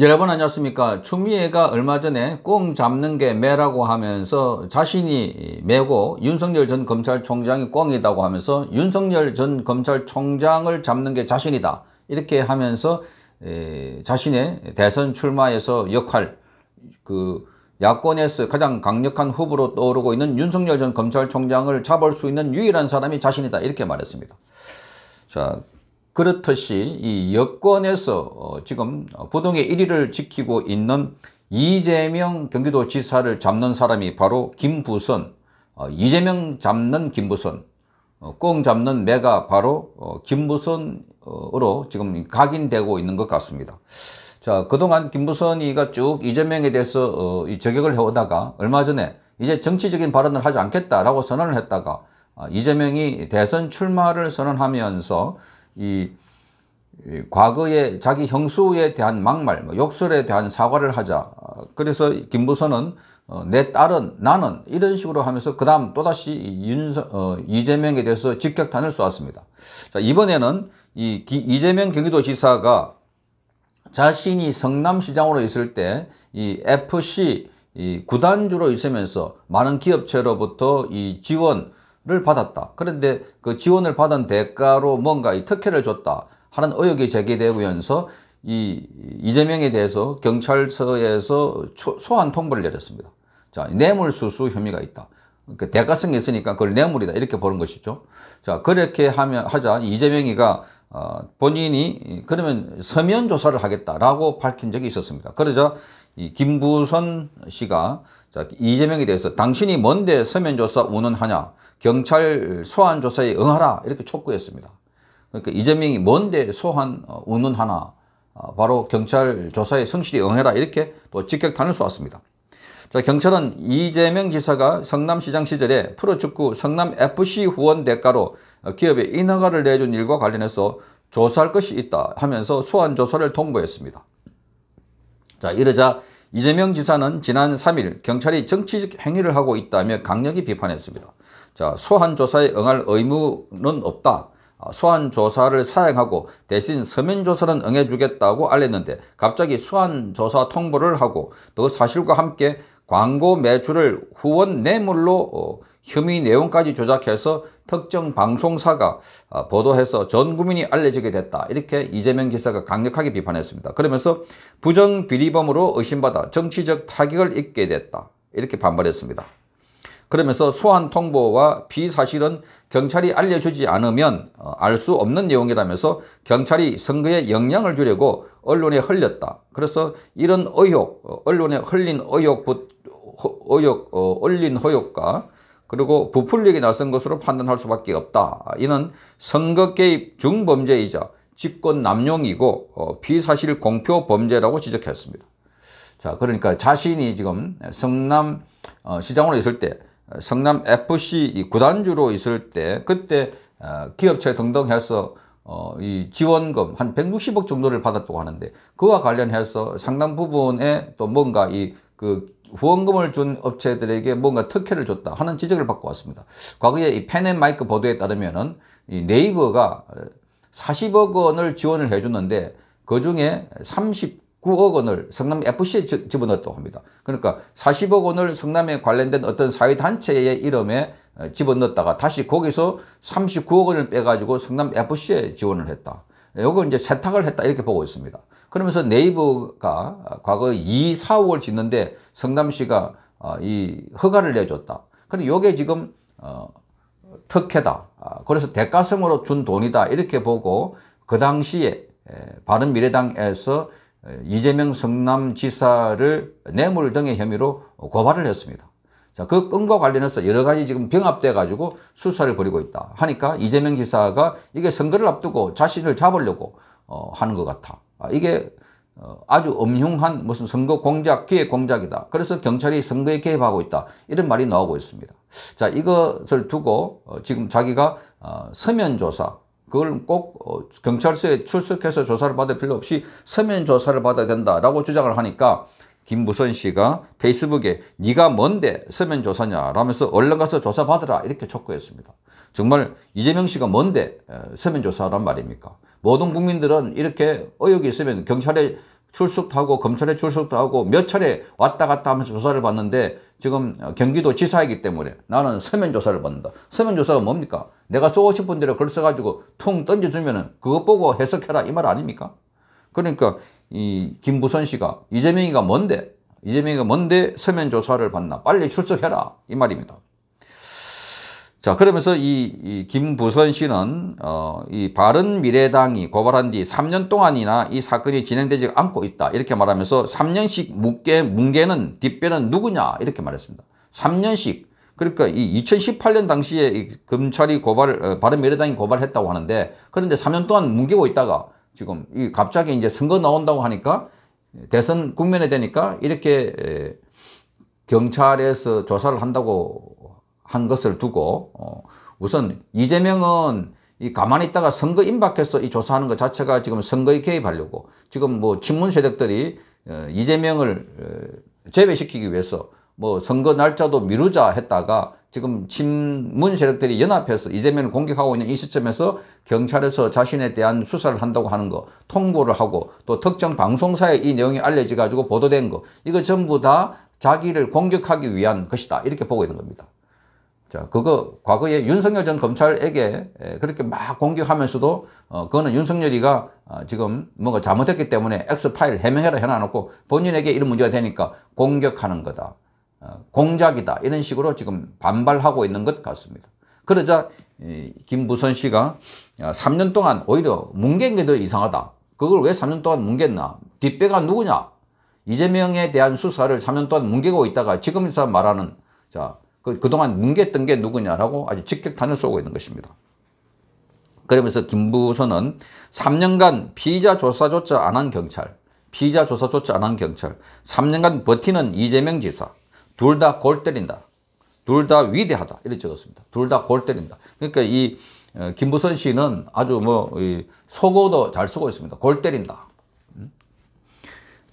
여러분 안녕하십니까 추미애가 얼마 전에 꽁 잡는 게 매라고 하면서 자신이 매고 윤석열 전 검찰총장이 꽁이다고 하면서 윤석열 전 검찰총장을 잡는 게 자신이다 이렇게 하면서 자신의 대선 출마에서 역할 그 야권에서 가장 강력한 후보로 떠오르고 있는 윤석열 전 검찰총장을 잡을 수 있는 유일한 사람이 자신이다 이렇게 말했습니다 자 그렇듯이 이 여권에서 어, 지금 어, 부동의 1위를 지키고 있는 이재명 경기도지사를 잡는 사람이 바로 김부선, 어, 이재명 잡는 김부선, 꽁 잡는 매가 바로 김부선으로 지금 각인되고 있는 것 같습니다. 자, 그동안 김부선이가 쭉 이재명에 대해서 저격을 해오다가 얼마 전에 이제 정치적인 발언을 하지 않겠다라고 선언을 했다가 아, 이재명이 대선 출마를 선언하면서 이 과거의 자기 형수에 대한 막말, 뭐 욕설에 대한 사과를 하자. 그래서 김부선은 어, 내 딸은 나는 이런 식으로 하면서 그 다음 또다시 윤서, 어, 이재명에 대해서 직격탄을 쏘았습니다. 자, 이번에는 이 기, 이재명 경기도지사가 자신이 성남시장으로 있을 때 이 FC 이 구단주로 있으면서 많은 기업체로부터 이 지원 를 받았다. 그런데 그 지원을 받은 대가로 뭔가 이 특혜를 줬다 하는 의혹이 제기되면서 이 이재명에 대해서 경찰서에서 소환 통보를 내렸습니다. 자, 뇌물수수 혐의가 있다. 그 그러니까 대가성이 있으니까 그걸 뇌물이다 이렇게 보는 것이죠. 자, 그렇게 하면 하자 이재명이가 어, 본인이 그러면 서면 조사를 하겠다라고 밝힌 적이 있었습니다. 그러자 이 김부선 씨가 자, 이재명에 대해서 당신이 뭔데 서면 조사 운운하냐 경찰 소환 조사에 응하라 이렇게 촉구했습니다. 그러니까 이재명이 뭔데 소환 어, 운운하나 어, 바로 경찰 조사에 성실히 응해라 이렇게 또 직격탄을 쏘았습니다. 자, 경찰은 이재명 지사가 성남시장 시절에 프로축구 성남FC 후원 대가로 어, 기업에 인허가를 내준 일과 관련해서 조사할 것이 있다 하면서 소환 조사를 통보했습니다. 자 이러자 이재명 지사는 지난 3일 경찰이 정치적 행위를 하고 있다며 강력히 비판했습니다. 자, 소환조사에 응할 의무는 없다. 아, 소환조사를 사행하고 대신 서면조사는 응해주겠다고 알렸는데 갑자기 소환조사 통보를 하고 또 사실과 함께 광고 매출을 후원 뇌물로 어, 혐의 내용까지 조작해서 특정 방송사가 어, 보도해서 전 국민이 알려지게 됐다. 이렇게 이재명 기사가 강력하게 비판했습니다. 그러면서 부정 비리범으로 의심받아 정치적 타격을 입게 됐다. 이렇게 반발했습니다. 그러면서 소환 통보와 비사실은 경찰이 알려주지 않으면 어, 알수 없는 내용이라면서 경찰이 선거에 영향을 주려고 언론에 흘렸다. 그래서 이런 의혹, 어, 언론에 흘린 의혹, 의혹, 어, 올린 허욕과 그리고 부풀리게 나선 것으로 판단할 수밖에 없다. 이는 선거 개입 중범죄이자 직권 남용이고 어, 비사실 공표 범죄라고 지적했습니다. 자, 그러니까 자신이 지금 성남 어, 시장으로 있을 때 성남 FC 구단주로 있을 때 그때 어, 기업체 등등 해서 어, 이 지원금 한 160억 정도를 받았다고 하는데 그와 관련해서 상당 부분에 또 뭔가 이 그 후원금을 준 업체들에게 뭔가 특혜를 줬다 하는 지적을 받고 왔습니다. 과거에 이 펜앤마이크 보도에 따르면은 이 네이버가 40억 원을 지원을 해줬는데 그 중에 30 9억 원을 성남 FC에 집어넣었다고 합니다. 그러니까 40억 원을 성남에 관련된 어떤 사회단체의 이름에 어, 집어넣었다가 다시 거기서 39억 원을 빼가지고 성남 FC에 지원을 했다. 요거 이제 세탁을 했다 이렇게 보고 있습니다. 그러면서 네이버가 과거 2, 4억을 짓는데 성남시가 어, 이 허가를 내줬다. 그런데 요게 지금 어, 특혜다. 아, 그래서 대가성으로 준 돈이다 이렇게 보고 그 당시에 바른미래당에서 이재명 성남지사를 뇌물 등의 혐의로 고발을 했습니다. 자, 그 건과 관련해서 여러 가지 지금 병합돼 가지고 수사를 벌이고 있다. 하니까 이재명 지사가 이게 선거를 앞두고 자신을 잡으려고 어, 하는 것 같아. 아, 이게 어, 아주 엄흉한 무슨 선거 공작, 기획 공작이다. 그래서 경찰이 선거에 개입하고 있다. 이런 말이 나오고 있습니다. 자, 이것을 두고 어, 지금 자기가 어, 서면 조사, 그걸 꼭 어, 경찰서에 출석해서 조사를 받을 필요 없이 서면 조사를 받아야 된다라고 주장을 하니까 김부선 씨가 페이스북에 네가 뭔데 서면 조사냐 라면서 얼른 가서 조사받으라 이렇게 촉구했습니다. 정말 이재명 씨가 뭔데 서면 조사란 말입니까? 모든 국민들은 이렇게 의혹이 있으면 경찰에 출석도 하고 검찰에 출석도 하고 몇 차례 왔다 갔다 하면서 조사를 받는데 지금 경기도 지사이기 때문에 나는 서면 조사를 받는다. 서면 조사가 뭡니까? 내가 쓰고 싶은 대로 글 써가지고 퉁 던져주면 은 그것 보고 해석해라 이 말 아닙니까? 그러니까 이 김부선 씨가 이재명이가 뭔데? 이재명이가 뭔데 서면 조사를 받나? 빨리 출석해라 이 말입니다. 자, 그러면서 이, 이 김부선 씨는 어, 이 바른미래당이 고발한 뒤 3년 동안이나 이 사건이 진행되지 않고 있다. 이렇게 말하면서 3년씩 묶게 뭉개는 뒷배는 누구냐? 이렇게 말했습니다. 3년씩. 그러니까 이 2018년 당시에 이 검찰이 고발 어, 바른미래당이 고발했다고 하는데 그런데 3년 동안 뭉개고 있다가 지금 이 갑자기 이제 선거 나온다고 하니까 대선 국면에 되니까 이렇게 에, 경찰에서 조사를 한다고 한 것을 두고 어, 우선 이재명은 이 가만히 있다가 선거 임박해서 이 조사하는 것 자체가 지금 선거에 개입하려고 지금 뭐 친문 세력들이 어, 이재명을 어, 제외시키기 위해서 뭐 선거 날짜도 미루자 했다가 지금 친문 세력들이 연합해서 이재명을 공격하고 있는 이 시점에서 경찰에서 자신에 대한 수사를 한다고 하는 거 통보를 하고 또 특정 방송사에 이 내용이 알려져 가지고 보도된 거 이거 전부 다 자기를 공격하기 위한 것이다 이렇게 보고 있는 겁니다. 자, 그거 과거에 윤석열 전 검찰에게 그렇게 막 공격하면서도 어, 그거는 윤석열이가 어, 지금 뭔가 잘못했기 때문에 X파일 해명해라 해놔놓고 본인에게 이런 문제가 되니까 공격하는 거다. 어, 공작이다. 이런 식으로 지금 반발하고 있는 것 같습니다. 그러자 김부선 씨가 3년 어, 동안 오히려 뭉갠 게더 이상하다. 그걸 왜 3년 동안 뭉갰나? 뒷배가 누구냐? 이재명에 대한 수사를 3년 동안 뭉개고 있다가 지금 말하는 자 그, 그동안 뭉갰던 게 누구냐라고 아주 직격탄을 쏘고 있는 것입니다. 그러면서 김부선은 3년간 피의자 조사조차 안 한 경찰, 피의자 조사조차 안 한 경찰, 3년간 버티는 이재명 지사, 둘 다 골 때린다. 둘 다 위대하다. 이렇게 적었습니다. 둘 다 골 때린다. 그러니까 이 어, 김부선 씨는 아주 뭐 속어도 잘 쓰고 있습니다. 골 때린다.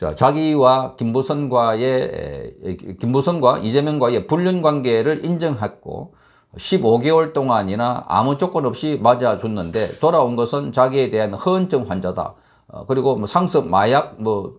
자, 자기와 김부선과의 김부선과 이재명과의 불륜 관계를 인정했고 15개월 동안이나 아무 조건 없이 맞아줬는데 돌아온 것은 자기에 대한 허언증 환자다. 어, 그리고 뭐 상습 마약 뭐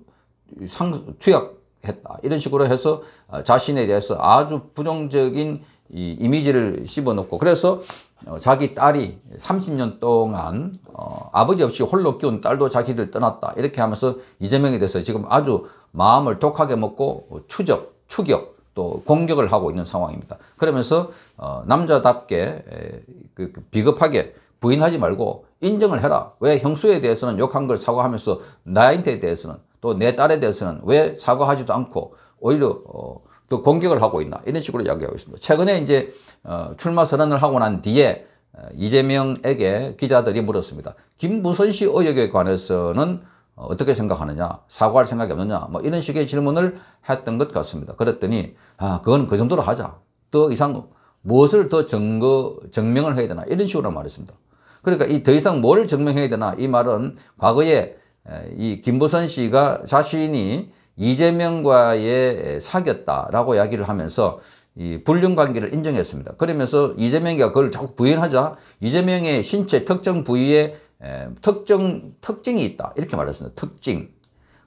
상, 투약했다. 이런 식으로 해서 어, 자신에 대해서 아주 부정적인 이 이미지를 씹어놓고 그래서 어, 자기 딸이 30년 동안 어, 아버지 없이 홀로 키운 딸도 자기를 떠났다 이렇게 하면서 이재명에 대해서 지금 아주 마음을 독하게 먹고 추적, 추격 또 공격을 하고 있는 상황입니다. 그러면서 어, 남자답게 에, 그, 그 비겁하게 부인하지 말고 인정을 해라. 왜 형수에 대해서는 욕한 걸 사과하면서 나한테 대해서는 또 내 딸에 대해서는 왜 사과하지도 않고 오히려 어, 또 공격을 하고 있나 이런 식으로 이야기하고 있습니다. 최근에 이제 어, 출마 선언을 하고 난 뒤에 어, 이재명에게 기자들이 물었습니다. 김부선 씨 의혹에 관해서는 어떻게 생각하느냐, 사과할 생각이 없느냐, 뭐 이런 식의 질문을 했던 것 같습니다. 그랬더니 아 그건 그 정도로 하자. 더 이상 무엇을 더 증거 증명을 해야 되나 이런 식으로 말했습니다. 그러니까 이 더 이상 뭘 증명해야 되나 이 말은 과거에 이 김부선 씨가 자신이 이재명과의 사귀었다라고 이야기를 하면서 이 불륜 관계를 인정했습니다. 그러면서 이재명이가 그걸 자꾸 부인하자 이재명의 신체 특정 부위에 특정 특징이 있다 이렇게 말했습니다. 특징.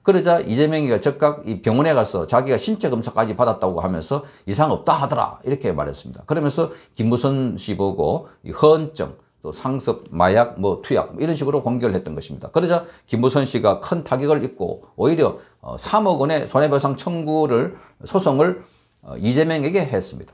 그러자 이재명이가 즉각 이 병원에 가서 자기가 신체 검사까지 받았다고 하면서 이상 없다 하더라 이렇게 말했습니다. 그러면서 김무선 씨 보고 허언증 또 상습, 마약, 뭐 투약 뭐 이런 식으로 공격을 했던 것입니다. 그러자 김무선 씨가 큰 타격을 입고 오히려 3억 어, 원의 손해배상 청구를 소송을 어, 이재명에게 했습니다.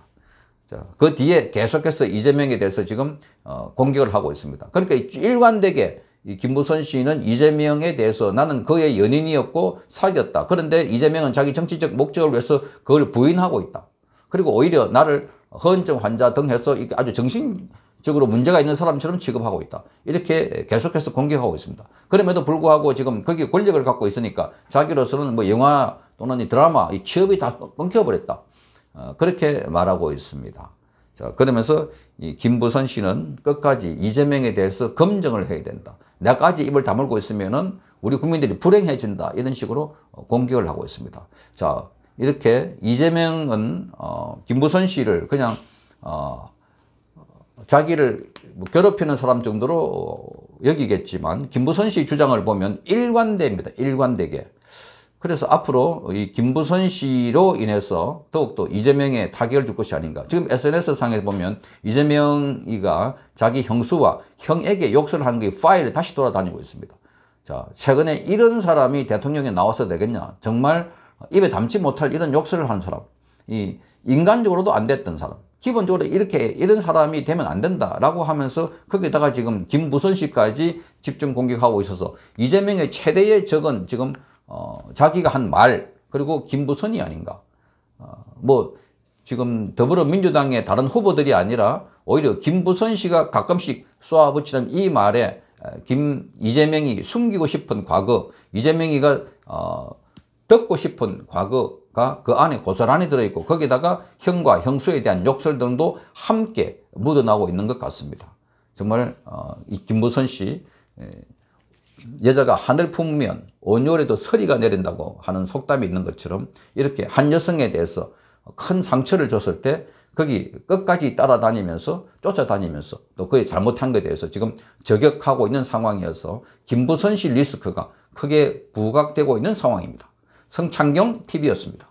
그 뒤에 계속해서 이재명에 대해서 지금 어, 공격을 하고 있습니다. 그러니까 일관되게 이 김무선 씨는 이재명에 대해서 나는 그의 연인이었고 사귀었다. 그런데 이재명은 자기 정치적 목적을 위해서 그걸 부인하고 있다. 그리고 오히려 나를 허언증 환자 등 해서 아주 정신 적으로 문제가 있는 사람처럼 취급하고 있다. 이렇게 계속해서 공격하고 있습니다. 그럼에도 불구하고 지금 거기 권력을 갖고 있으니까 자기로서는 뭐 영화 또는 이 드라마, 이 취업이 다 끊겨버렸다. 어, 그렇게 말하고 있습니다. 자, 그러면서 이 김부선 씨는 끝까지 이재명에 대해서 검증을 해야 된다. 나까지 입을 다물고 있으면은 우리 국민들이 불행해진다. 이런 식으로 어, 공격을 하고 있습니다. 자, 이렇게 이재명은 어, 김부선 씨를 그냥 어, 자기를 뭐 괴롭히는 사람 정도로 여기겠지만 김부선 씨 주장을 보면 일관됩니다. 일관되게. 그래서 앞으로 이 김부선 씨로 인해서 더욱더 이재명의 타격을 줄 것이 아닌가. 지금 SNS상에 보면 이재명이가 자기 형수와 형에게 욕설을 한게 파일이 다시 돌아다니고 있습니다. 자, 최근에 이런 사람이 대통령에 나와서 되겠냐. 정말 입에 담지 못할 이런 욕설을 한 사람. 이 인간적으로도 안 됐던 사람. 기본적으로 이렇게 이런 사람이 되면 안 된다라고 하면서 거기다가 지금 김부선 씨까지 집중 공격하고 있어서 이재명의 최대의 적은 지금 어, 자기가 한 말 그리고 김부선이 아닌가 어, 뭐 지금 더불어민주당의 다른 후보들이 아니라 오히려 김부선 씨가 가끔씩 쏘아붙이는 이 말에 김 이재명이 숨기고 싶은 과거 이재명이가 어, 듣고 싶은 과거 그 안에 고스란히 들어있고 거기다가 형과 형수에 대한 욕설 등도 함께 묻어나고 있는 것 같습니다. 정말 어, 이 김부선 씨 여자가 하늘 품으면 온열에도 서리가 내린다고 하는 속담이 있는 것처럼 이렇게 한 여성에 대해서 큰 상처를 줬을 때 거기 끝까지 따라다니면서 쫓아다니면서 또 그의 잘못한 것에 대해서 지금 저격하고 있는 상황이어서 김부선 씨 리스크가 크게 부각되고 있는 상황입니다. 성창경 TV였습니다.